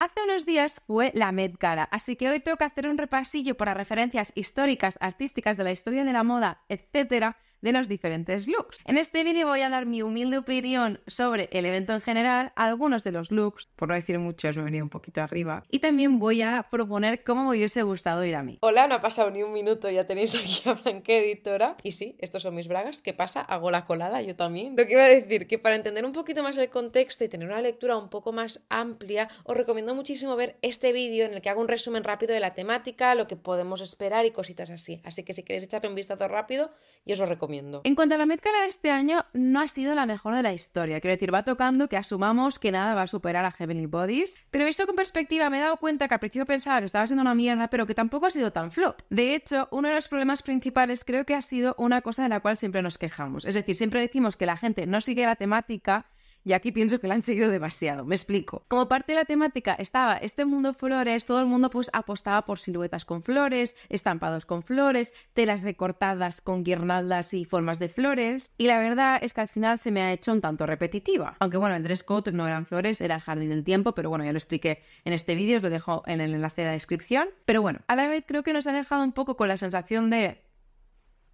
Hace unos días fue la Met así que hoy tengo que hacer un repasillo para referencias históricas, artísticas de la historia de la moda, etcétera, de los diferentes looks. En este vídeo voy a dar mi humilde opinión sobre el evento en general, algunos de los looks, por no decir muchos, me venía un poquito arriba, y también voy a proponer cómo me hubiese gustado ir a mí. Hola, no ha pasado ni un minuto, ya tenéis aquí a Blanque Editora. Y sí, estos son mis bragas, ¿qué pasa? Hago la colada, yo también. Lo que iba a decir, que para entender un poquito más el contexto y tener una lectura un poco más amplia, os recomiendo muchísimo ver este vídeo en el que hago un resumen rápido de la temática, lo que podemos esperar y cositas así. Así que si queréis echarle un vistazo rápido, yo os lo recomiendo. En cuanto a la Met de este año, no ha sido la mejor de la historia. Quiero decir, va tocando que asumamos que nada va a superar a Heavenly Bodies. Pero visto con perspectiva, me he dado cuenta que al principio pensaba que estaba siendo una mierda, pero que tampoco ha sido tan flop. De hecho, uno de los problemas principales creo que ha sido una cosa de la cual siempre nos quejamos. Es decir, siempre decimos que la gente no sigue la temática y aquí pienso que la han seguido demasiado. Me explico. Como parte de la temática estaba este mundo flores, todo el mundo pues apostaba por siluetas con flores, estampados con flores, telas recortadas con guirnaldas y formas de flores. Y la verdad es que al final se me ha hecho un tanto repetitiva. Aunque bueno, el dress no eran flores, era el jardín del tiempo, pero bueno, ya lo expliqué en este vídeo, os lo dejo en el enlace de la descripción. Pero bueno, a la vez creo que nos ha dejado un poco con la sensación de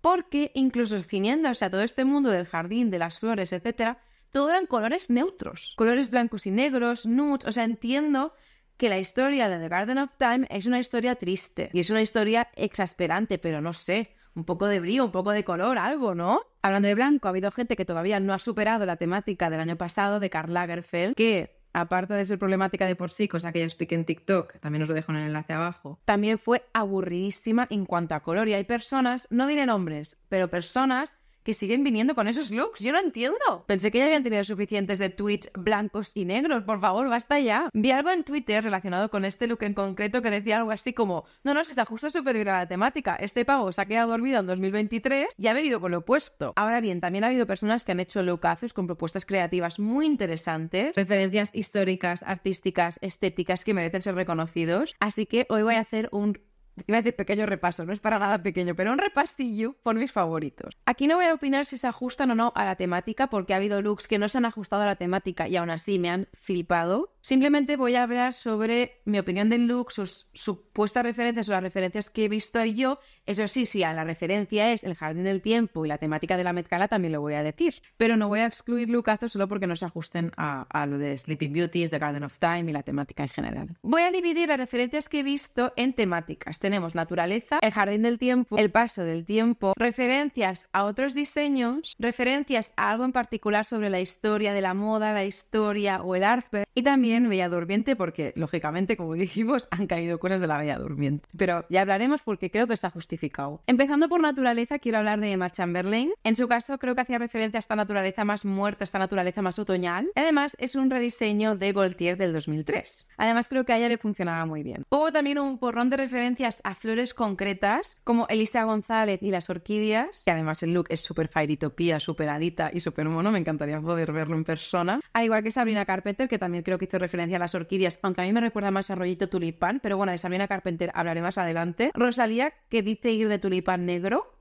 porque incluso ciniéndose a todo este mundo del jardín, de las flores, etcétera, todo eran colores neutros, colores blancos y negros, nudes, o sea, entiendo que la historia de The Garden of Time es una historia triste y es una historia exasperante, pero no sé, un poco de brío, un poco de color, algo, ¿no? Hablando de blanco, ha habido gente que todavía no ha superado la temática del año pasado de Karl Lagerfeld, que aparte de ser problemática de por sí, cosa que ya expliqué en TikTok, también os lo dejo en el enlace abajo, también fue aburridísima en cuanto a color y hay personas, no diré nombres, pero personas que siguen viniendo con esos looks. Yo no entiendo. Pensé que ya habían tenido suficientes de tweets blancos y negros. Por favor, basta ya. Vi algo en Twitter relacionado con este look en concreto que decía algo así como: No, no, se ajusta súper bien a la temática. Este pago se ha quedado dormido en 2023 y ha venido con lo opuesto. Ahora bien, también ha habido personas que han hecho lookazos con propuestas creativas muy interesantes, referencias históricas, artísticas, estéticas que merecen ser reconocidos. Así que hoy voy a hacer un Iba a decir pequeño repaso, no es para nada pequeño, pero un repasillo por mis favoritos. Aquí no voy a opinar si se ajustan o no a la temática, porque ha habido looks que no se han ajustado a la temática y aún así me han flipado. Simplemente voy a hablar sobre mi opinión del look, sus supuestas referencias o las referencias que he visto yo. Eso sí, si a la referencia es el jardín del tiempo y la temática de la mezcala, también lo voy a decir. Pero no voy a excluir lookazos solo porque no se ajusten a, a lo de Sleeping Beauties, The Garden of Time y la temática en general. Voy a dividir las referencias que he visto en temáticas tenemos naturaleza, el jardín del tiempo, el paso del tiempo, referencias a otros diseños, referencias a algo en particular sobre la historia de la moda, la historia o el arte, y también Bella Durmiente, porque lógicamente, como dijimos, han caído cosas de la Bella Durmiente. Pero ya hablaremos porque creo que está justificado. Empezando por naturaleza, quiero hablar de Emma Chamberlain. En su caso, creo que hacía referencia a esta naturaleza más muerta, esta naturaleza más otoñal. Además, es un rediseño de Gaultier del 2003. Además, creo que a ella le funcionaba muy bien. Hubo también un porrón de referencias a flores concretas como Elisa González y las orquídeas, que además el look es súper fairytopía, súper adita y súper mono, me encantaría poder verlo en persona. Al igual que Sabrina Carpenter, que también creo que hizo referencia a las orquídeas, aunque a mí me recuerda más a rollito tulipán, pero bueno, de Sabrina Carpenter hablaré más adelante. Rosalía, que dice ir de tulipán negro,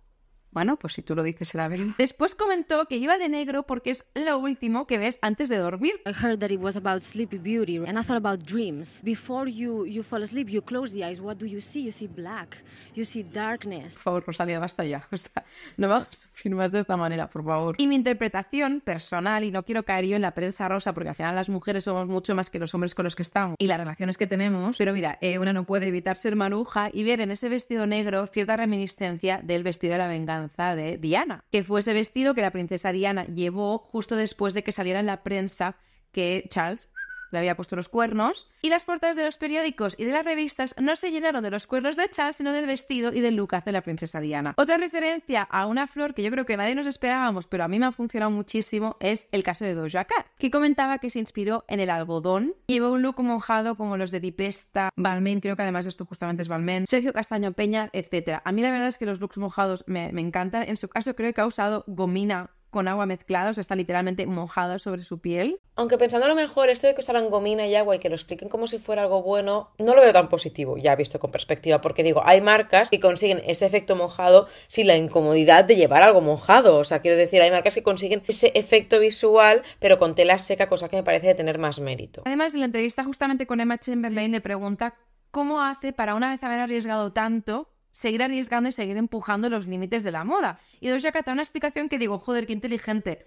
bueno, pues si tú lo dices, la verdad. Después comentó que iba de negro porque es lo último que ves antes de dormir. I heard that it was about Beauty and I thought about dreams. Before you you fall asleep, you close the eyes. What do you see? You see black. You see darkness. Por favor, Rosalia, basta ya. O sea, no vamos a sufrir más de esta manera, por favor. Y mi interpretación personal y no quiero caer yo en la prensa rosa porque al final las mujeres somos mucho más que los hombres con los que estamos y las relaciones que tenemos. Pero mira, eh, una no puede evitar ser maruja y ver en ese vestido negro cierta reminiscencia del vestido de la venganza de Diana, que fue ese vestido que la princesa Diana llevó justo después de que saliera en la prensa que Charles le había puesto los cuernos, y las portadas de los periódicos y de las revistas no se llenaron de los cuernos de Charles, sino del vestido y del Lucas de la princesa Diana. Otra referencia a una flor que yo creo que nadie nos esperábamos, pero a mí me ha funcionado muchísimo, es el caso de Doja Cat, que comentaba que se inspiró en el algodón, llevó un look mojado como los de Dipesta, Balmain, creo que además de esto justamente es Balmain, Sergio Castaño Peña, etc. A mí la verdad es que los looks mojados me, me encantan, en su caso creo que ha usado gomina con agua mezclada, o sea, está literalmente mojado sobre su piel. Aunque pensando a lo mejor esto de que usaran gomina y agua y que lo expliquen como si fuera algo bueno, no lo veo tan positivo, ya visto con perspectiva, porque digo, hay marcas que consiguen ese efecto mojado sin la incomodidad de llevar algo mojado, o sea, quiero decir, hay marcas que consiguen ese efecto visual, pero con tela seca, cosa que me parece de tener más mérito. Además, en la entrevista justamente con Emma Chamberlain le pregunta cómo hace para una vez haber arriesgado tanto seguir arriesgando y seguir empujando los límites de la moda. Y Doja Cat da una explicación que digo, joder, qué inteligente.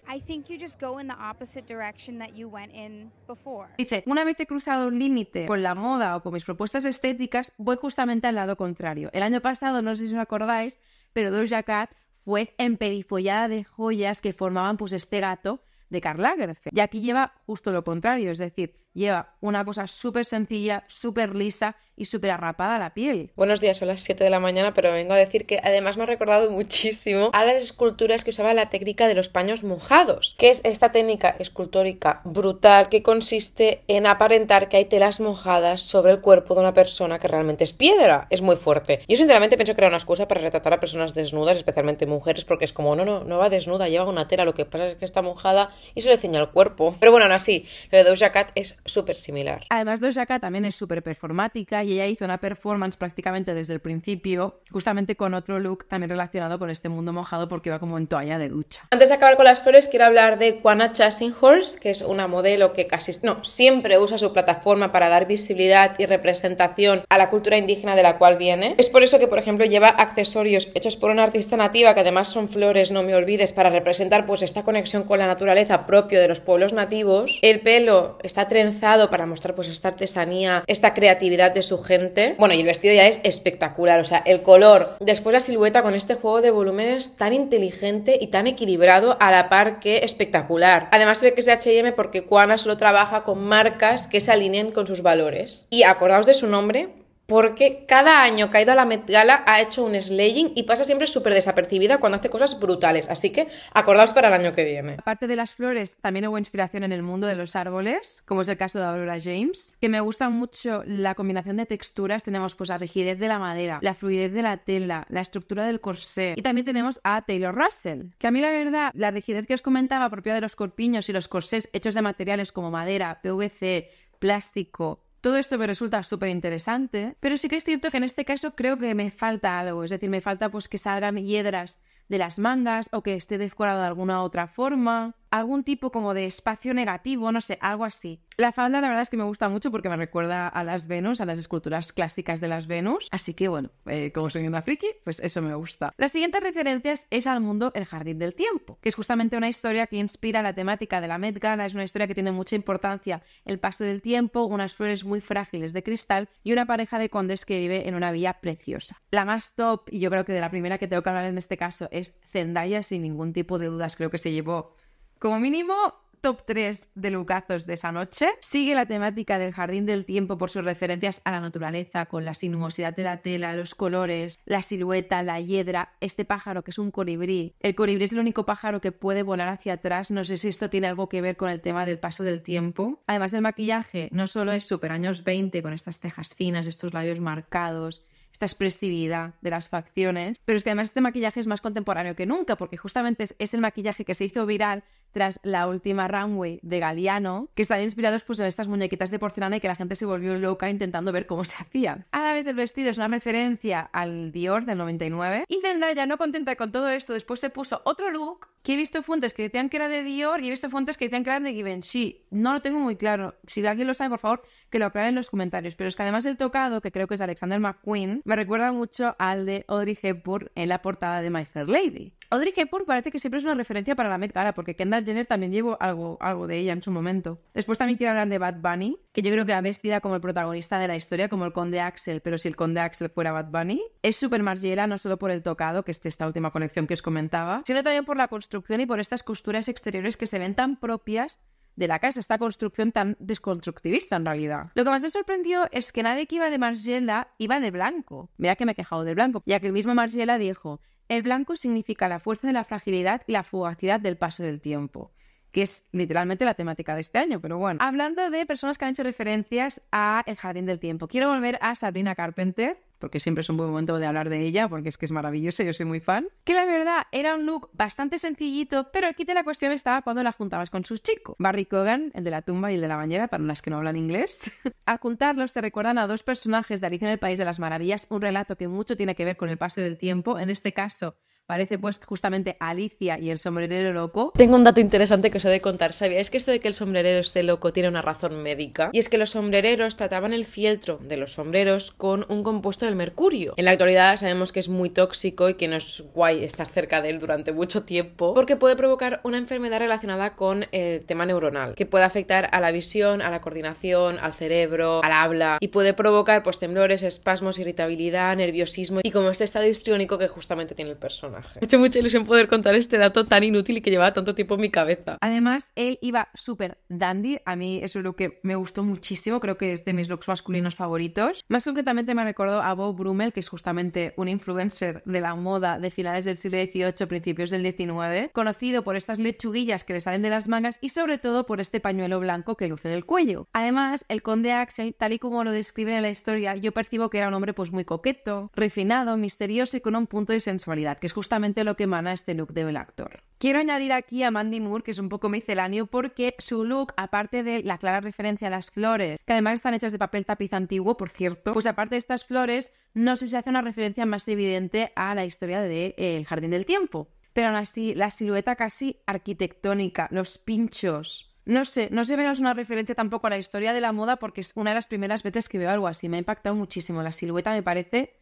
Dice, una vez he cruzado un límite con la moda o con mis propuestas estéticas, voy justamente al lado contrario. El año pasado, no sé si os acordáis, pero Doja Cat fue emperifollada de joyas que formaban pues este gato de Karl Lagerfeld. Y aquí lleva justo lo contrario, es decir, lleva una cosa súper sencilla, súper lisa y súper arrapada la piel. Buenos días, son las 7 de la mañana, pero vengo a decir que además me ha recordado muchísimo a las esculturas que usaba la técnica de los paños mojados, que es esta técnica escultórica brutal que consiste en aparentar que hay telas mojadas sobre el cuerpo de una persona que realmente es piedra. Es muy fuerte. Yo sinceramente pienso que era una excusa para retratar a personas desnudas, especialmente mujeres, porque es como, no, no, no va desnuda, lleva una tela, lo que pasa es que está mojada y se le ceña el cuerpo. Pero bueno, aún así, lo de Doja Cat es súper similar. Además, Cat también es súper performática y ella hizo una performance prácticamente desde el principio, justamente con otro look también relacionado con este mundo mojado porque va como en toalla de ducha. Antes de acabar con las flores, quiero hablar de Chasing Horse que es una modelo que casi, no, siempre usa su plataforma para dar visibilidad y representación a la cultura indígena de la cual viene. Es por eso que, por ejemplo, lleva accesorios hechos por una artista nativa, que además son flores, no me olvides, para representar pues esta conexión con la naturaleza propio de los pueblos nativos. El pelo está trenzado para mostrar pues esta artesanía, esta creatividad de su gente. Bueno, y el vestido ya es espectacular, o sea, el color, después la silueta con este juego de volúmenes tan inteligente y tan equilibrado a la par que espectacular. Además se ve que es de H&M porque Juana solo trabaja con marcas que se alineen con sus valores. Y acordaos de su nombre, porque cada año que ha ido a la Met Gala ha hecho un slaying y pasa siempre súper desapercibida cuando hace cosas brutales. Así que acordaos para el año que viene. Aparte de las flores, también hubo inspiración en el mundo de los árboles, como es el caso de Aurora James, que me gusta mucho la combinación de texturas. Tenemos pues la rigidez de la madera, la fluidez de la tela, la estructura del corsé. Y también tenemos a Taylor Russell, que a mí la verdad, la rigidez que os comentaba propia de los corpiños y los corsés hechos de materiales como madera, PVC, plástico, todo esto me resulta súper interesante, pero sí que es cierto que en este caso creo que me falta algo, es decir, me falta pues que salgan hiedras de las mangas o que esté decorado de alguna otra forma algún tipo como de espacio negativo, no sé, algo así. La falda la verdad es que me gusta mucho porque me recuerda a las Venus, a las esculturas clásicas de las Venus. Así que bueno, eh, como soy una friki, pues eso me gusta. Las siguientes referencias es al mundo El Jardín del Tiempo, que es justamente una historia que inspira la temática de la Met Gala. Es una historia que tiene mucha importancia el paso del tiempo, unas flores muy frágiles de cristal y una pareja de condes que vive en una villa preciosa. La más top, y yo creo que de la primera que tengo que hablar en este caso, es Zendaya, sin ningún tipo de dudas. Creo que se llevó como mínimo, top 3 de Lucazos de esa noche. Sigue la temática del jardín del tiempo por sus referencias a la naturaleza, con la sinuosidad de la tela, los colores, la silueta, la hiedra, este pájaro que es un colibrí. El colibrí es el único pájaro que puede volar hacia atrás. No sé si esto tiene algo que ver con el tema del paso del tiempo. Además del maquillaje, no solo es super años 20 con estas cejas finas, estos labios marcados, esta expresividad de las facciones. Pero es que además este maquillaje es más contemporáneo que nunca, porque justamente es el maquillaje que se hizo viral tras la última runway de Galiano que estaban inspirados pues, en estas muñequitas de porcelana y que la gente se volvió loca intentando ver cómo se hacían. A la vez el vestido es una referencia al Dior del 99. Y Zendaya, no contenta con todo esto, después se puso otro look que he visto fuentes que decían que era de Dior y he visto fuentes que decían que era de Givenchy. No lo tengo muy claro. Si alguien lo sabe, por favor, que lo aclare en los comentarios. Pero es que además el tocado, que creo que es Alexander McQueen, me recuerda mucho al de Audrey Hepburn en la portada de My Fair Lady. Audrey Hepburn parece que siempre es una referencia para la Met Gala, porque Kendall Jenner también llevó algo, algo de ella en su momento. Después también quiero hablar de Bad Bunny, que yo creo que ha vestida como el protagonista de la historia, como el conde Axel, pero si el conde Axel fuera Bad Bunny. Es súper Margiela, no solo por el tocado, que es de esta última colección que os comentaba, sino también por la construcción y por estas costuras exteriores que se ven tan propias de la casa, esta construcción tan desconstructivista en realidad. Lo que más me sorprendió es que nadie que iba de Margiela iba de blanco. Mira que me he quejado de blanco, ya que el mismo Margiela dijo, el blanco significa la fuerza de la fragilidad y la fugacidad del paso del tiempo que es literalmente la temática de este año, pero bueno. Hablando de personas que han hecho referencias a El Jardín del Tiempo, quiero volver a Sabrina Carpenter, porque siempre es un buen momento de hablar de ella, porque es que es maravillosa, yo soy muy fan. Que la verdad era un look bastante sencillito, pero aquí te la cuestión estaba cuando la juntabas con sus chicos. Barry Cogan, el de la tumba y el de la bañera, para las que no hablan inglés. Al juntarlos te recuerdan a dos personajes de Alicia en el País de las Maravillas, un relato que mucho tiene que ver con el paso del tiempo, en este caso Parece pues justamente Alicia y el sombrerero loco. Tengo un dato interesante que os he de contar. Es que esto de que el sombrerero esté loco tiene una razón médica? Y es que los sombrereros trataban el fieltro de los sombreros con un compuesto del mercurio. En la actualidad sabemos que es muy tóxico y que no es guay estar cerca de él durante mucho tiempo porque puede provocar una enfermedad relacionada con el tema neuronal que puede afectar a la visión, a la coordinación, al cerebro, al habla y puede provocar pues temblores, espasmos, irritabilidad, nerviosismo y como este estado histriónico que justamente tiene el personal. Me hecho mucha ilusión poder contar este dato tan inútil y que llevaba tanto tiempo en mi cabeza. Además, él iba súper dandy. A mí eso es lo que me gustó muchísimo. Creo que es de mis looks masculinos favoritos. Más concretamente me recordó a Bob Brummel, que es justamente un influencer de la moda de finales del siglo XVIII, principios del XIX, conocido por estas lechuguillas que le salen de las mangas y sobre todo por este pañuelo blanco que luce en el cuello. Además, el conde Axel, tal y como lo describe en la historia, yo percibo que era un hombre pues muy coqueto, refinado, misterioso y con un punto de sensualidad, que es justamente justamente lo que emana este look del actor. Quiero añadir aquí a Mandy Moore, que es un poco misceláneo, porque su look, aparte de la clara referencia a las flores, que además están hechas de papel tapiz antiguo, por cierto, pues aparte de estas flores, no sé si hace una referencia más evidente a la historia de eh, El Jardín del Tiempo. Pero aún así, la silueta casi arquitectónica, los pinchos, no sé, no sé menos una referencia tampoco a la historia de la moda porque es una de las primeras veces que veo algo así. Me ha impactado muchísimo. La silueta me parece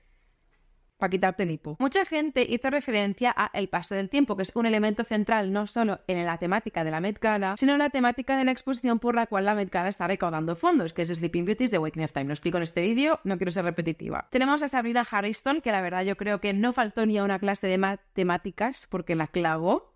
para quitarte el hipo. Mucha gente hizo referencia a el paso del tiempo, que es un elemento central no solo en la temática de la Met Gala, sino en la temática de la exposición por la cual la Met Gala está recaudando fondos, que es Sleeping Beauties de Waking of Time. Lo explico en este vídeo, no quiero ser repetitiva. Tenemos a Sabrina Harrison, que la verdad yo creo que no faltó ni a una clase de matemáticas porque la clavó.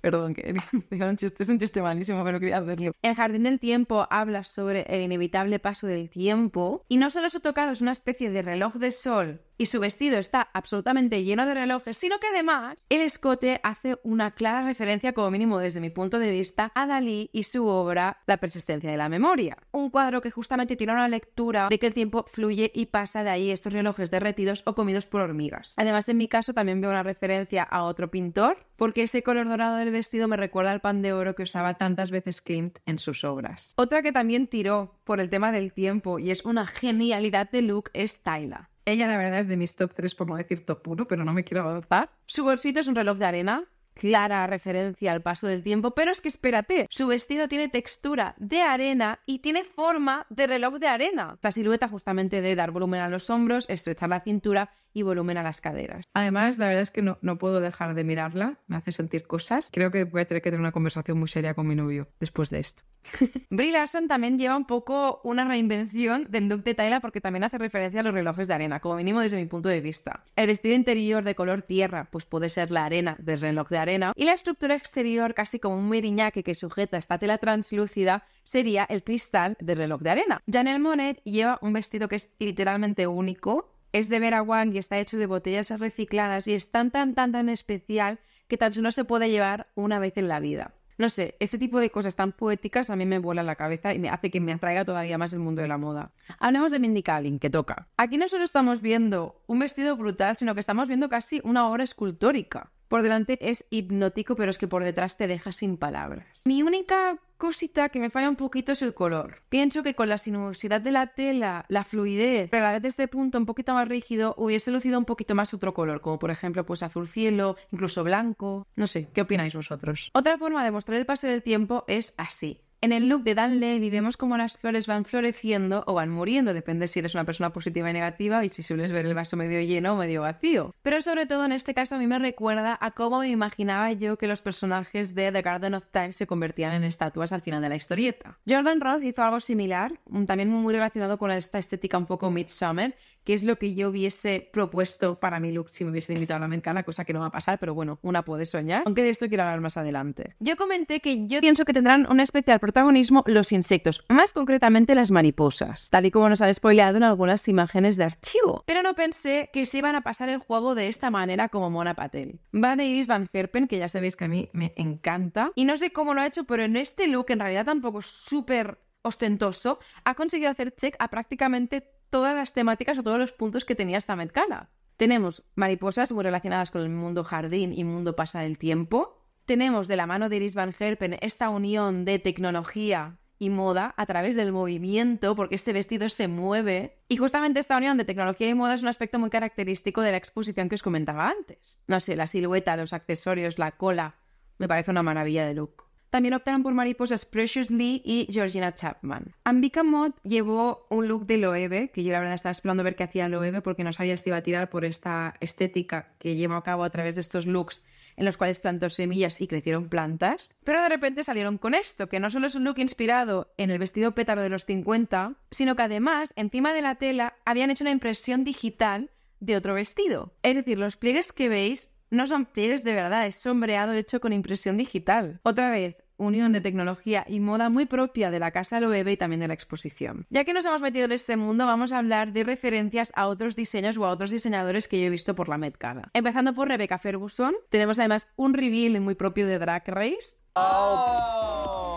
Perdón, que es un chiste malísimo, pero quería hacerlo. El Jardín del Tiempo habla sobre el inevitable paso del tiempo y no solo su tocado es una especie de reloj de sol y su vestido está absolutamente lleno de relojes, sino que además el escote hace una clara referencia, como mínimo desde mi punto de vista, a Dalí y su obra La persistencia de la memoria. Un cuadro que justamente tiene una lectura de que el tiempo fluye y pasa de ahí estos relojes derretidos o comidos por hormigas. Además, en mi caso también veo una referencia a otro pintor, porque ese color dorado del vestido me recuerda al pan de oro que usaba tantas veces Klimt en sus obras. Otra que también tiró por el tema del tiempo y es una genialidad de look es Tyla. Ella de verdad es de mis top 3 por no decir top 1, pero no me quiero avanzar. Su bolsito es un reloj de arena clara referencia al paso del tiempo, pero es que espérate, su vestido tiene textura de arena y tiene forma de reloj de arena. Esta silueta justamente de dar volumen a los hombros, estrechar la cintura y volumen a las caderas. Además, la verdad es que no, puedo dejar de mirarla, me hace sentir cosas. Creo que voy a tener que tener una conversación muy seria con mi novio después de esto. Brie también lleva un poco una reinvención del look de Tyler porque también hace referencia a los relojes de arena, como mínimo desde mi punto de vista. El vestido interior de color tierra, pues puede ser la arena del reloj de arena, y la estructura exterior, casi como un miriñaque que sujeta esta tela translúcida, sería el cristal del reloj de arena. Janelle Monet lleva un vestido que es literalmente único, es de Vera Wang y está hecho de botellas recicladas y es tan tan tan tan especial que tan solo se puede llevar una vez en la vida. No sé, este tipo de cosas tan poéticas a mí me vuela la cabeza y me hace que me atraiga todavía más el mundo de la moda. Hablemos de Mindy Kaling, que toca. Aquí no solo estamos viendo un vestido brutal, sino que estamos viendo casi una obra escultórica por delante es hipnótico, pero es que por detrás te deja sin palabras. Mi única cosita que me falla un poquito es el color. Pienso que con la sinuosidad de la tela, la fluidez, pero a la vez de este punto un poquito más rígido, hubiese lucido un poquito más otro color, como por ejemplo pues azul cielo, incluso blanco, no sé, ¿qué opináis vosotros? Otra forma de mostrar el paso del tiempo es así. En el look de Dan Lee vivimos cómo las flores van floreciendo o van muriendo, depende si eres una persona positiva y negativa y si sueles ver el vaso medio lleno o medio vacío. Pero sobre todo en este caso a mí me recuerda a cómo me imaginaba yo que los personajes de The Garden of Time se convertían en estatuas al final de la historieta. Jordan Roth hizo algo similar, también muy relacionado con esta estética un poco midsummer, es lo que yo hubiese propuesto para mi look si me hubiese invitado a la mercada. cosa que no va a pasar, pero bueno, una puede soñar. Aunque de esto quiero hablar más adelante. Yo comenté que yo pienso que tendrán un especial protagonismo los insectos, más concretamente las mariposas, tal y como nos han spoileado en algunas imágenes de archivo. Pero no pensé que se iban a pasar el juego de esta manera como Mona Patel. Va de Iris Van Herpen, que ya sabéis que a mí me encanta, y no sé cómo lo ha hecho, pero en este look en realidad tampoco es súper ostentoso, ha conseguido hacer check a prácticamente todas las temáticas o todos los puntos que tenía esta mezcala. Tenemos mariposas muy relacionadas con el mundo jardín y mundo pasa del tiempo. Tenemos de la mano de Iris Van Herpen esta unión de tecnología y moda a través del movimiento, porque ese vestido se mueve. Y justamente esta unión de tecnología y moda es un aspecto muy característico de la exposición que os comentaba antes. No sé, la silueta, los accesorios, la cola, me parece una maravilla de look. También optaron por mariposas Precious Lee y Georgina Chapman. Ambika Mod llevó un look de Loewe, que yo la verdad estaba esperando ver qué hacía Loewe porque no sabía si iba a tirar por esta estética que lleva a cabo a través de estos looks en los cuales tanto semillas y crecieron plantas. Pero de repente salieron con esto, que no solo es un look inspirado en el vestido pétalo de los 50, sino que además encima de la tela habían hecho una impresión digital de otro vestido. Es decir, los pliegues que veis no son pieles de verdad, es sombreado hecho con impresión digital. Otra vez, unión de tecnología y moda muy propia de la Casa Loewe y también de la exposición. Ya que nos hemos metido en este mundo, vamos a hablar de referencias a otros diseños o a otros diseñadores que yo he visto por la Metcada Empezando por Rebecca Ferguson, tenemos además un reveal muy propio de Drag Race. ¡Oh!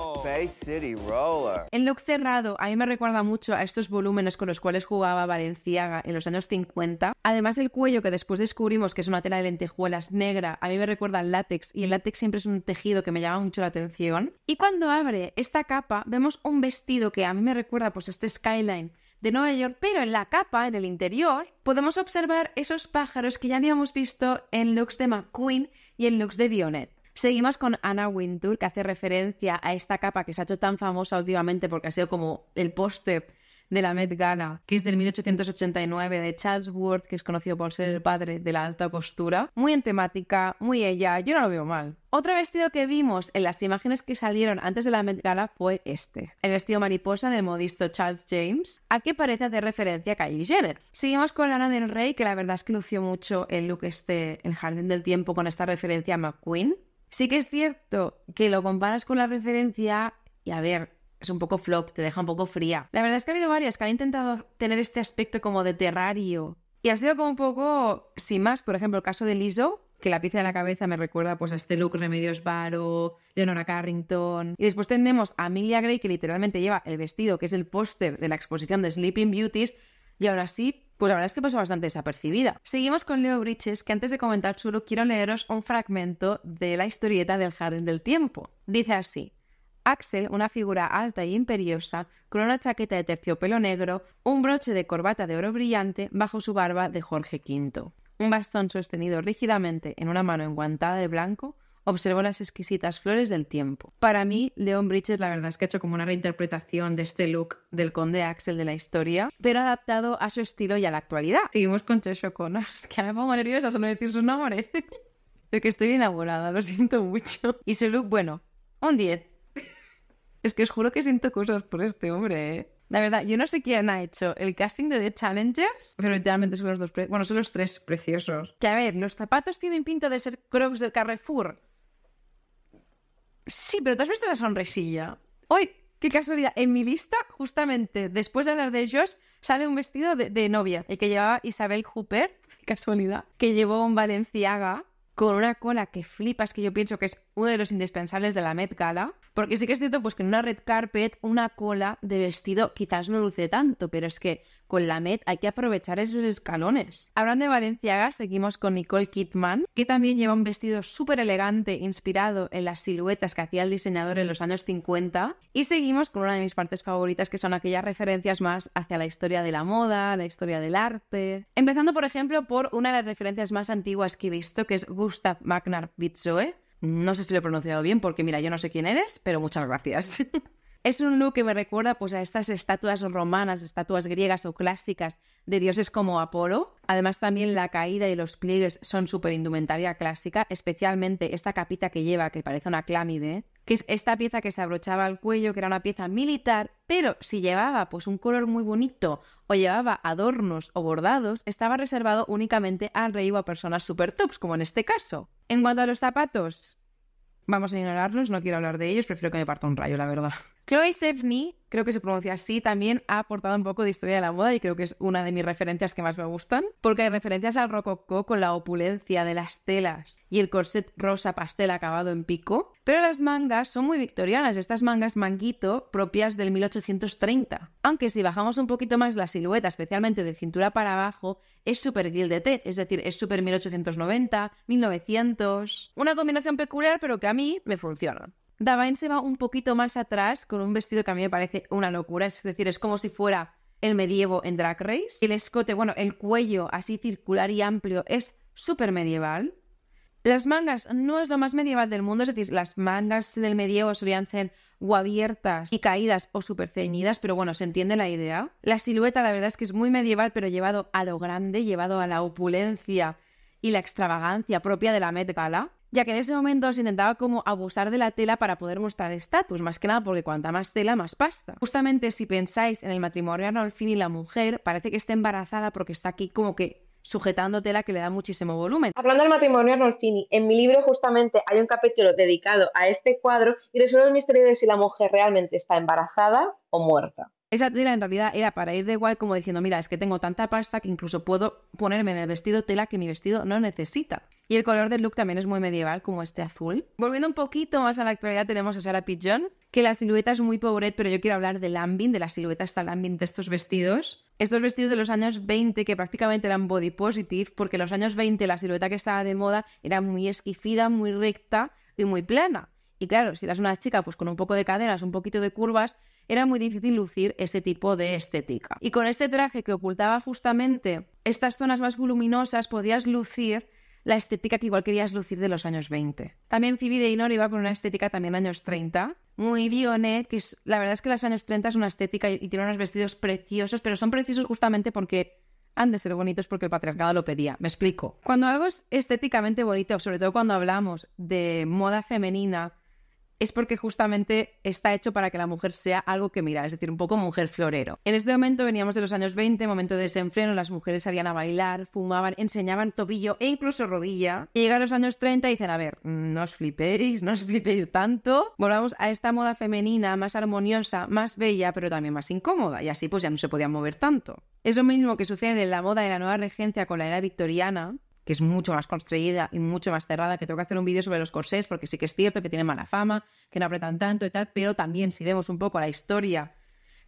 El look cerrado a mí me recuerda mucho a estos volúmenes con los cuales jugaba Valenciaga en los años 50. Además, el cuello que después descubrimos que es una tela de lentejuelas negra, a mí me recuerda al látex y el látex siempre es un tejido que me llama mucho la atención. Y cuando abre esta capa, vemos un vestido que a mí me recuerda pues este skyline de Nueva York, pero en la capa, en el interior, podemos observar esos pájaros que ya habíamos visto en looks de McQueen y en looks de Bionet. Seguimos con Anna Wintour, que hace referencia a esta capa que se ha hecho tan famosa últimamente porque ha sido como el póster de la Met Gala, que es del 1889 de Charles Worth, que es conocido por ser el padre de la alta costura. Muy en temática, muy ella, yo no lo veo mal. Otro vestido que vimos en las imágenes que salieron antes de la Met Gala fue este, el vestido mariposa del modisto Charles James, ¿A que parece hacer referencia a Kylie Jenner. Seguimos con Lana del Rey, que la verdad es que lució mucho el look este, el jardín del tiempo, con esta referencia a McQueen. Sí que es cierto que lo comparas con la referencia y a ver, es un poco flop, te deja un poco fría. La verdad es que ha habido varias que han intentado tener este aspecto como de terrario y ha sido como un poco, sin más, por ejemplo, el caso de Lizzo, que la pieza de la cabeza me recuerda pues a este look Remedios Varo, Leonora Carrington. Y después tenemos a Amelia Gray, que literalmente lleva el vestido, que es el póster de la exposición de Sleeping Beauties, y ahora sí pues la verdad es que pasó bastante desapercibida. Seguimos con Leo Briches, que antes de comentar solo quiero leeros un fragmento de la historieta del Jardín del Tiempo. Dice así. Axel, una figura alta y imperiosa, con una chaqueta de terciopelo negro, un broche de corbata de oro brillante bajo su barba de Jorge V, un bastón sostenido rígidamente en una mano enguantada de blanco, observo las exquisitas flores del tiempo. Para mí, Leon Bridges la verdad es que ha hecho como una reinterpretación de este look del conde Axel de la historia, pero adaptado a su estilo y a la actualidad. Seguimos con Cheshire Connors, que ahora me pongo nerviosa solo decir su nombre. De que estoy enamorada, lo siento mucho. Y su look, bueno, un 10. Es que os juro que siento cosas por este hombre, ¿eh? La verdad, yo no sé quién ha hecho el casting de The Challengers, pero literalmente son los dos, bueno, son los tres preciosos. Que a ver, los zapatos tienen pinta de ser crocs del Carrefour, Sí, pero te has visto la sonrisilla. Hoy, qué casualidad, en mi lista, justamente después de hablar de ellos, sale un vestido de, novia, el que llevaba Isabel Hooper, casualidad, que llevó un Valenciaga con una cola que flipas, que yo pienso que es uno de los indispensables de la Met Gala. Porque sí que es cierto, pues que en una red carpet, una cola de vestido quizás no luce tanto, pero es que con la Met, hay que aprovechar esos escalones. Hablando de Valenciaga, seguimos con Nicole Kidman, que también lleva un vestido súper elegante inspirado en las siluetas que hacía el diseñador en los años 50. Y seguimos con una de mis partes favoritas, que son aquellas referencias más hacia la historia de la moda, la historia del arte. Empezando, por ejemplo, por una de las referencias más antiguas que he visto, que es Gustav Magnar bitzoe No sé si lo he pronunciado bien, porque mira, yo no sé quién eres, pero muchas gracias. Es un look que me recuerda pues, a estas estatuas romanas, estatuas griegas o clásicas de dioses como Apolo. Además, también la caída y los pliegues son súper indumentaria clásica, especialmente esta capita que lleva, que parece una clámide, que es esta pieza que se abrochaba al cuello, que era una pieza militar, pero si llevaba pues un color muy bonito o llevaba adornos o bordados, estaba reservado únicamente al rey o a personas super tops, como en este caso. En cuanto a los zapatos, vamos a ignorarlos, no quiero hablar de ellos, prefiero que me parta un rayo, la verdad. Chloe Sevigny, creo que se pronuncia así, también ha aportado un poco de historia de la moda y creo que es una de mis referencias que más me gustan, porque hay referencias al rococó con la opulencia de las telas y el corset rosa pastel acabado en pico, pero las mangas son muy victorianas, estas mangas manguito propias del 1830. Aunque si bajamos un poquito más la silueta, especialmente de cintura para abajo, es súper Gilded es decir, es súper 1890, 1900, una combinación peculiar pero que a mí me funciona. Davain se va un poquito más atrás con un vestido que a mí me parece una locura. Es decir, es como si fuera el medievo en Drag Race. El escote, bueno, el cuello así circular y amplio es súper medieval. Las mangas no es lo más medieval del mundo, es decir, las mangas en del medievo solían ser o abiertas y caídas o súper ceñidas, pero bueno, se entiende la idea. La silueta, la verdad es que es muy medieval, pero llevado a lo grande, llevado a la opulencia y la extravagancia propia de la Met Gala ya que en ese momento se intentaba como abusar de la tela para poder mostrar estatus, más que nada porque cuanta más tela, más pasta. Justamente si pensáis en el matrimonio Arnolfini la mujer, parece que está embarazada porque está aquí como que sujetando tela que le da muchísimo volumen. Hablando del matrimonio Arnolfini, en mi libro justamente hay un capítulo dedicado a este cuadro y resuelve el misterio de si la mujer realmente está embarazada o muerta. Esa tela en realidad era para ir de guay como diciendo, mira, es que tengo tanta pasta que incluso puedo ponerme en el vestido tela que mi vestido no necesita. Y el color del look también es muy medieval, como este azul. Volviendo un poquito más a la actualidad, tenemos a Sarah Pidgeon que la silueta es muy pobre pero yo quiero hablar del lambing, de la silueta el de estos vestidos. Estos vestidos de los años 20 que prácticamente eran body positive, porque en los años 20 la silueta que estaba de moda era muy esquifida, muy recta y muy plana. Y claro, si eras una chica pues con un poco de cadenas, un poquito de curvas, era muy difícil lucir ese tipo de estética. Y con este traje que ocultaba justamente estas zonas más voluminosas, podías lucir la estética que igual querías lucir de los años 20. También Phoebe Inor iba con una estética también de años 30, muy lionel que la verdad es que los años 30 es una estética y, y tiene unos vestidos preciosos, pero son preciosos justamente porque han de ser bonitos porque el patriarcado lo pedía. Me explico. Cuando algo es estéticamente bonito, sobre todo cuando hablamos de moda femenina, es porque justamente está hecho para que la mujer sea algo que mira, es decir, un poco mujer florero. En este momento veníamos de los años 20, momento de desenfreno, las mujeres salían a bailar, fumaban, enseñaban tobillo e incluso rodilla. Y llegan los años 30 y dicen, a ver, no os flipéis, no os flipéis tanto, volvamos a esta moda femenina más armoniosa, más bella, pero también más incómoda, y así pues ya no se podían mover tanto. Es lo mismo que sucede en la moda de la nueva regencia con la era victoriana, que es mucho más construida y mucho más cerrada, que tengo que hacer un vídeo sobre los corsés, porque sí que es cierto que tienen mala fama, que no apretan tanto y tal, pero también si vemos un poco la historia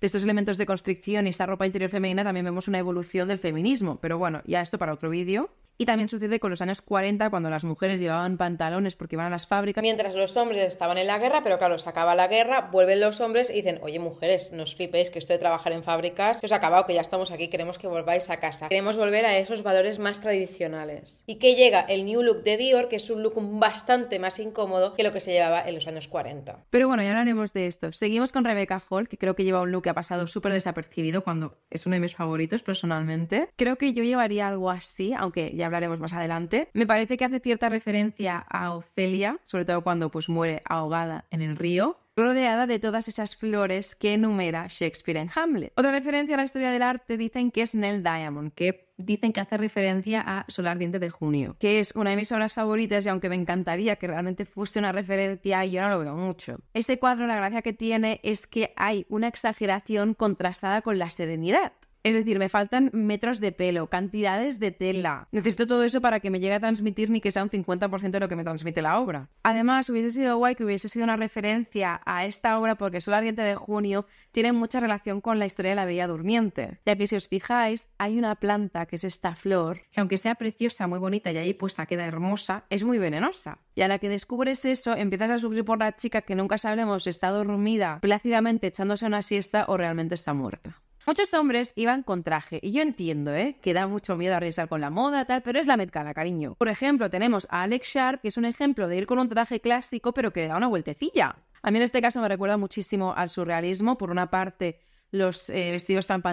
de estos elementos de constricción y esta ropa interior femenina, también vemos una evolución del feminismo. Pero bueno, ya esto para otro vídeo. Y también sucede con los años 40, cuando las mujeres llevaban pantalones porque iban a las fábricas. Mientras los hombres estaban en la guerra, pero claro, se acaba la guerra, vuelven los hombres y dicen, oye mujeres, no os flipéis que estoy de trabajar en fábricas, que os ha acabado, que ya estamos aquí, queremos que volváis a casa. Queremos volver a esos valores más tradicionales. Y que llega el New Look de Dior, que es un look bastante más incómodo que lo que se llevaba en los años 40. Pero bueno, ya hablaremos de esto. Seguimos con Rebecca Hall, que creo que lleva un look que ha pasado súper desapercibido cuando es uno de mis favoritos personalmente. Creo que yo llevaría algo así, aunque ya hablaremos más adelante. Me parece que hace cierta referencia a Ofelia, sobre todo cuando pues, muere ahogada en el río, rodeada de todas esas flores que enumera Shakespeare en Hamlet. Otra referencia a la historia del arte dicen que es Nell Diamond, que dicen que hace referencia a Solar Diente de Junio, que es una de mis obras favoritas y aunque me encantaría que realmente fuese una referencia, yo no lo veo mucho. Este cuadro, la gracia que tiene es que hay una exageración contrastada con la serenidad. Es decir, me faltan metros de pelo, cantidades de tela. Necesito todo eso para que me llegue a transmitir ni que sea un 50% de lo que me transmite la obra. Además, hubiese sido guay que hubiese sido una referencia a esta obra porque Sol Ardiente de Junio tiene mucha relación con la historia de la Bella Durmiente. Ya que si os fijáis, hay una planta que es esta flor, que aunque sea preciosa, muy bonita y ahí puesta queda hermosa, es muy venenosa. Y a la que descubres eso, empiezas a sufrir por la chica que nunca sabremos si está dormida plácidamente echándose una siesta o realmente está muerta. Muchos hombres iban con traje, y yo entiendo, ¿eh? Que da mucho miedo arriesgar con la moda, tal, pero es la mezcla cariño. Por ejemplo, tenemos a Alex Sharp, que es un ejemplo de ir con un traje clásico, pero que le da una vueltecilla. A mí en este caso me recuerda muchísimo al surrealismo, por una parte los eh, vestidos tan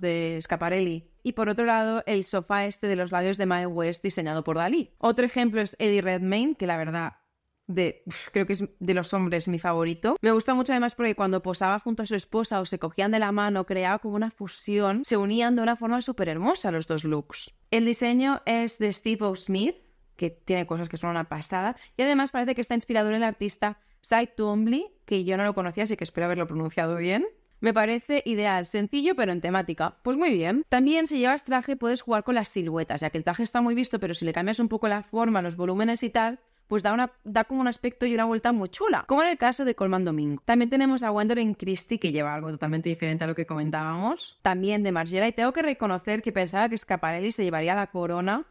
de Scaparelli y por otro lado el sofá este de los labios de Mae West diseñado por Dalí. Otro ejemplo es Eddie Redmayne, que la verdad de, creo que es de los hombres mi favorito. Me gusta mucho además porque cuando posaba junto a su esposa o se cogían de la mano, creaba como una fusión, se unían de una forma súper hermosa los dos looks. El diseño es de Steve O. Smith, que tiene cosas que son una pasada, y además parece que está inspirado en el artista Cy Twombly, que yo no lo conocía, así que espero haberlo pronunciado bien. Me parece ideal, sencillo pero en temática. Pues muy bien. También si llevas traje puedes jugar con las siluetas, ya que el traje está muy visto, pero si le cambias un poco la forma, los volúmenes y tal, pues da, una, da como un aspecto y una vuelta muy chula, como en el caso de Colman Domingo. También tenemos a en Christie, que lleva algo totalmente diferente a lo que comentábamos, también de Margiela, y tengo que reconocer que pensaba que Scaparelli se llevaría la corona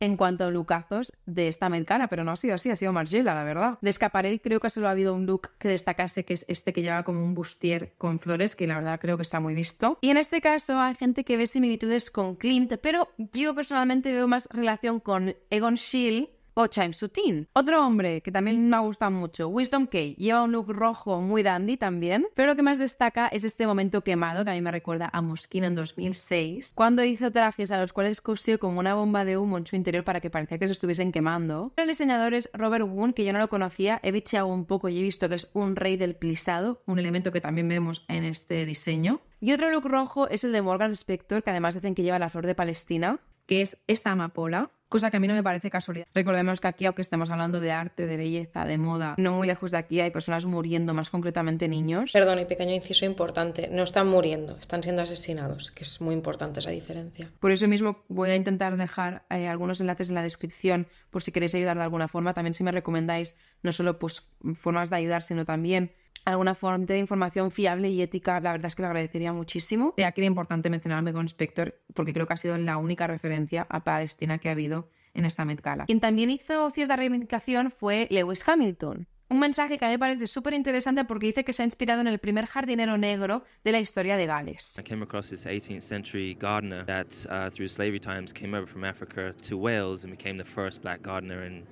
en cuanto a lucazos de esta americana, pero no ha sido así, ha sido Margiela, la verdad. De Escaparelli creo que solo ha habido un look que destacase, que es este que lleva como un bustier con flores, que la verdad creo que está muy visto. Y en este caso hay gente que ve similitudes con Clint, pero yo personalmente veo más relación con Egon Schill, o Chaim Sutin. Otro hombre que también me ha gustado mucho, Wisdom Kay Lleva un look rojo muy dandy también, pero lo que más destaca es este momento quemado que a mí me recuerda a Mosquina en 2006, cuando hizo trajes a los cuales cosió como una bomba de humo en su interior para que parecía que se estuviesen quemando. El diseñador es Robert Woon, que yo no lo conocía, he bicheado un poco y he visto que es un rey del plisado, un elemento que también vemos en este diseño. Y otro look rojo es el de Morgan Spector, que además dicen que lleva la flor de Palestina que es esa amapola, cosa que a mí no me parece casualidad. Recordemos que aquí, aunque estemos hablando de arte, de belleza, de moda, no muy lejos de aquí hay personas muriendo, más concretamente niños. Perdón, y pequeño inciso importante, no están muriendo, están siendo asesinados, que es muy importante esa diferencia. Por eso mismo voy a intentar dejar eh, algunos enlaces en la descripción por si queréis ayudar de alguna forma. También si me recomendáis no solo pues, formas de ayudar, sino también alguna fuente de información fiable y ética, la verdad es que lo agradecería muchísimo. Y eh, aquí era importante mencionarme con Spector, porque creo que ha sido la única referencia a Palestina que ha habido en esta Metcala. Quien también hizo cierta reivindicación fue Lewis Hamilton. Un mensaje que a mí me parece súper interesante porque dice que se ha inspirado en el primer jardinero negro de la historia de Gales. 18 century gardener Wales gardener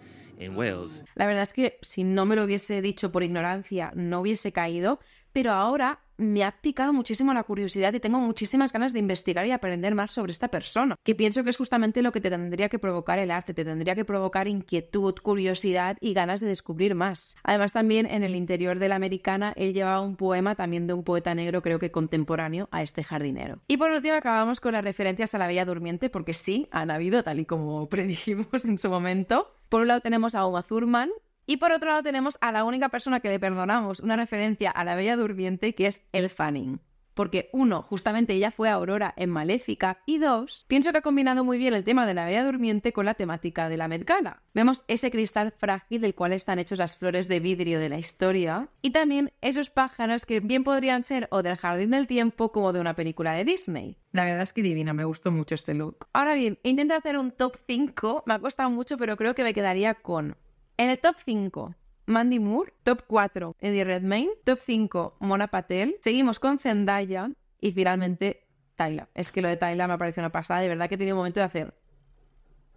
la verdad es que si no me lo hubiese dicho por ignorancia, no hubiese caído, pero ahora me ha picado muchísimo la curiosidad y tengo muchísimas ganas de investigar y aprender más sobre esta persona, que pienso que es justamente lo que te tendría que provocar el arte, te tendría que provocar inquietud, curiosidad y ganas de descubrir más. Además también en el interior de la americana él llevaba un poema también de un poeta negro creo que contemporáneo a este jardinero. Y por último acabamos con las referencias a la Bella Durmiente porque sí, han habido tal y como predijimos en su momento. Por un lado tenemos a Oma Thurman, y por otro lado tenemos a la única persona que le perdonamos una referencia a la Bella Durmiente, que es el Fanning. Porque uno, justamente ella fue Aurora en Maléfica. Y dos, pienso que ha combinado muy bien el tema de la Bella Durmiente con la temática de la Medgala. Vemos ese cristal frágil del cual están hechos las flores de vidrio de la historia. Y también esos pájaros que bien podrían ser o del Jardín del Tiempo como de una película de Disney. La verdad es que divina, me gustó mucho este look. Ahora bien, intento hacer un top 5. Me ha costado mucho, pero creo que me quedaría con en el top 5, Mandy Moore. Top 4, Eddie Redmayne. Top 5, Mona Patel. Seguimos con Zendaya. Y finalmente, Tyla. Es que lo de Tyla me ha parecido una pasada. De verdad que he tenido un momento de hacer.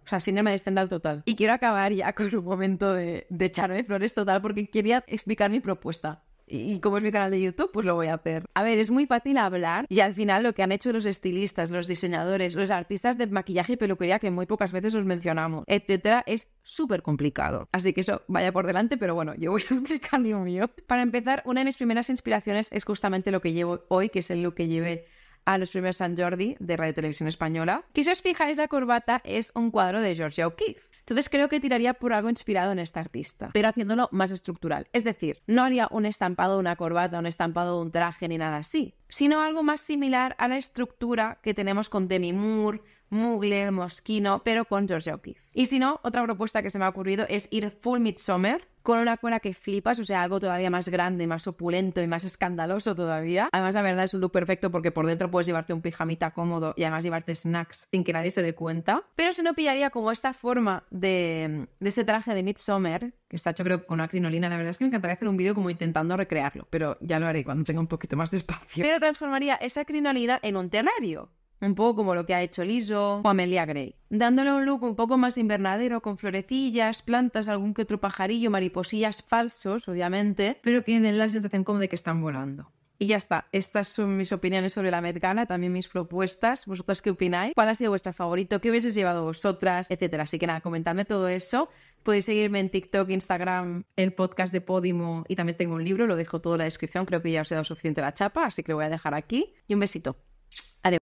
O sea, me de al total. Y quiero acabar ya con un momento de, de echarme flores total porque quería explicar mi propuesta y como es mi canal de YouTube, pues lo voy a hacer. A ver, es muy fácil hablar y al final lo que han hecho los estilistas, los diseñadores, los artistas de maquillaje y peluquería, que muy pocas veces os mencionamos, etcétera, es súper complicado. Así que eso vaya por delante, pero bueno, yo voy a explicar lo mío. Para empezar, una de mis primeras inspiraciones es justamente lo que llevo hoy, que es el look que llevé a los primeros San Jordi de Radio Televisión Española. Que si os fijáis, la corbata es un cuadro de George O'Keeffe. Entonces creo que tiraría por algo inspirado en esta artista, pero haciéndolo más estructural. Es decir, no haría un estampado de una corbata, un estampado de un traje ni nada así, sino algo más similar a la estructura que tenemos con Demi Moore, Mugler, Moschino, pero con George O'Keeffe. Y si no, otra propuesta que se me ha ocurrido es ir full midsummer con una cola que flipas, o sea, algo todavía más grande, más opulento y más escandaloso todavía. Además, la verdad es un look perfecto porque por dentro puedes llevarte un pijamita cómodo y además llevarte snacks sin que nadie se dé cuenta. Pero si no pillaría como esta forma de, este traje de Midsummer, que está hecho creo con una crinolina, la verdad es que me encantaría hacer un vídeo como intentando recrearlo, pero ya lo haré cuando tenga un poquito más de espacio. Pero transformaría esa crinolina en un terrario un poco como lo que ha hecho Liso o Amelia Gray, dándole un look un poco más invernadero con florecillas, plantas, algún que otro pajarillo, mariposillas falsos, obviamente, pero que den la sensación como de que están volando. Y ya está, estas son mis opiniones sobre la medgana, también mis propuestas. ¿Vosotras qué opináis? ¿Cuál ha sido vuestro favorito? ¿Qué hubieses llevado vosotras? Etcétera. Así que nada, comentadme todo eso. Podéis seguirme en TikTok, Instagram, el podcast de Podimo y también tengo un libro, lo dejo todo en la descripción. Creo que ya os he dado suficiente la chapa, así que lo voy a dejar aquí. Y un besito. Adiós.